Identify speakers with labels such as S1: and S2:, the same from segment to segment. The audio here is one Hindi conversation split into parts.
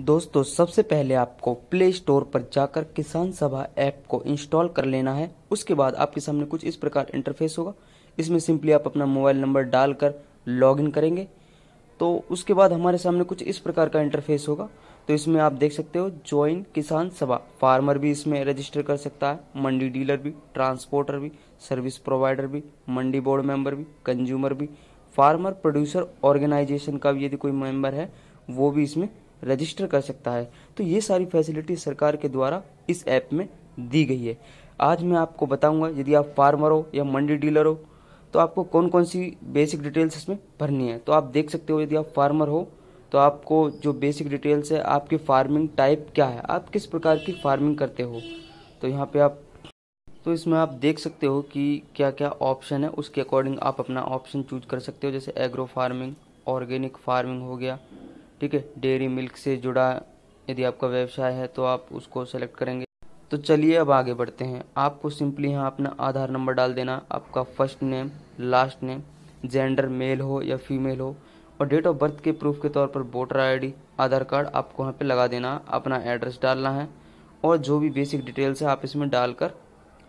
S1: दोस्तों सबसे पहले आपको प्ले स्टोर पर जाकर किसान सभा ऐप को इंस्टॉल कर लेना है उसके बाद आपके सामने कुछ इस प्रकार इंटरफेस होगा इसमें सिंपली आप अपना मोबाइल नंबर डालकर लॉगिन करेंगे तो उसके बाद हमारे सामने कुछ इस प्रकार का इंटरफेस होगा तो इसमें आप देख सकते हो ज्वाइन किसान सभा फार्मर भी इसमें रजिस्टर कर सकता है मंडी डीलर भी ट्रांसपोर्टर भी सर्विस प्रोवाइडर भी मंडी बोर्ड मेंबर भी कंज्यूमर भी फार्मर प्रोड्यूसर ऑर्गेनाइजेशन का भी यदि कोई मेंबर है वो भी इसमें रजिस्टर कर सकता है तो ये सारी फैसिलिटी सरकार के द्वारा इस ऐप में दी गई है आज मैं आपको बताऊंगा यदि आप फार्मर हो या मंडी डीलर हो तो आपको कौन कौन सी बेसिक डिटेल्स इसमें भरनी है तो आप देख सकते हो यदि आप फार्मर हो तो आपको जो बेसिक डिटेल्स है आपकी फार्मिंग टाइप क्या है आप किस प्रकार की फार्मिंग करते हो तो यहाँ पे आप तो इसमें आप देख सकते हो कि क्या क्या ऑप्शन है उसके अकॉर्डिंग आप अपना ऑप्शन चूज कर सकते हो जैसे एग्रो फार्मिंग ऑर्गेनिक फार्मिंग हो गया ठीक है डेयरी मिल्क से जुड़ा यदि आपका व्यवसाय है तो आप उसको सेलेक्ट करेंगे तो चलिए अब आगे बढ़ते हैं आपको सिंपली यहाँ अपना आधार नंबर डाल देना आपका first name last name gender male हो या फीमेल हो और डेट ऑफ बर्थ के प्रूफ के तौर पर वोटर आईडी आधार कार्ड आपको वहाँ पे लगा देना अपना एड्रेस डालना है और जो भी बेसिक डिटेल्स है आप इसमें डालकर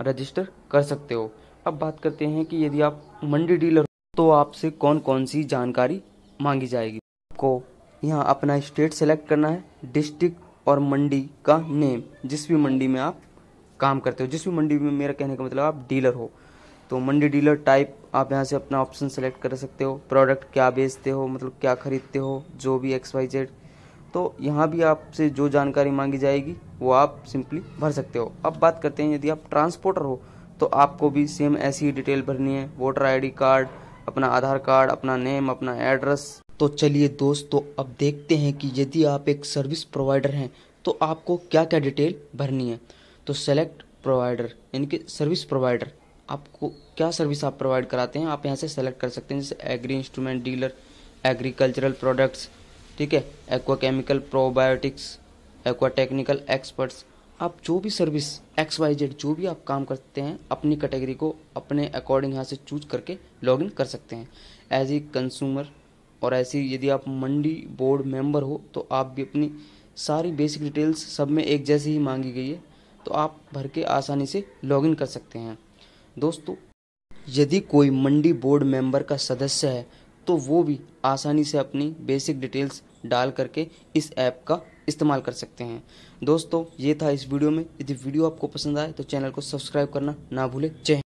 S1: रजिस्टर कर सकते हो अब बात करते हैं कि यदि आप मंडी डीलर तो आपसे कौन कौन सी जानकारी मांगी जाएगी आपको यहाँ अपना स्टेट सेलेक्ट करना है डिस्ट्रिक्ट और मंडी का नेम जिस भी मंडी में आप काम करते हो जिस भी मंडी में मेरा कहने का मतलब आप डीलर हो तो मंडी डीलर टाइप आप यहाँ से अपना ऑप्शन सेलेक्ट कर सकते हो प्रोडक्ट क्या बेचते हो मतलब क्या ख़रीदते हो जो भी एक्स वाई जेड तो यहाँ भी आपसे जो जानकारी मांगी जाएगी वो आप सिंपली भर सकते हो अब बात करते हैं यदि आप ट्रांसपोर्टर हो तो आपको भी सेम ऐसी ही डिटेल भरनी है वोटर आईडी कार्ड अपना आधार कार्ड अपना नेम अपना एड्रेस तो चलिए दोस्तों तो अब देखते हैं कि यदि आप एक सर्विस प्रोवाइडर हैं तो आपको क्या क्या डिटेल भरनी है तो सेलेक्ट प्रोवाइडर यानी कि सर्विस प्रोवाइडर आपको क्या सर्विस आप प्रोवाइड कराते हैं आप यहाँ से सेलेक्ट कर सकते हैं जैसे agri instrument dealer agricultural products ठीक है aqua chemical probiotics aqua technical experts आप जो भी सर्विस एक्स वाई जेड जो भी आप काम करते हैं अपनी कैटेगरी को अपने अकॉर्डिंग यहाँ से चूज करके लॉगिन कर सकते हैं एज ए कंज्यूमर और ऐसे ही यदि आप मंडी बोर्ड मेंबर हो तो आप भी अपनी सारी बेसिक डिटेल्स सब में एक जैसे ही मांगी गई है तो आप भर के आसानी से लॉगिन कर सकते हैं दोस्तों यदि कोई मंडी बोर्ड मेंबर का सदस्य है तो वो भी आसानी से अपनी बेसिक डिटेल्स डाल करके इस ऐप का इस्तेमाल कर सकते हैं दोस्तों ये था इस वीडियो में यदि वीडियो आपको पसंद आए तो चैनल को सब्सक्राइब करना ना भूलें जय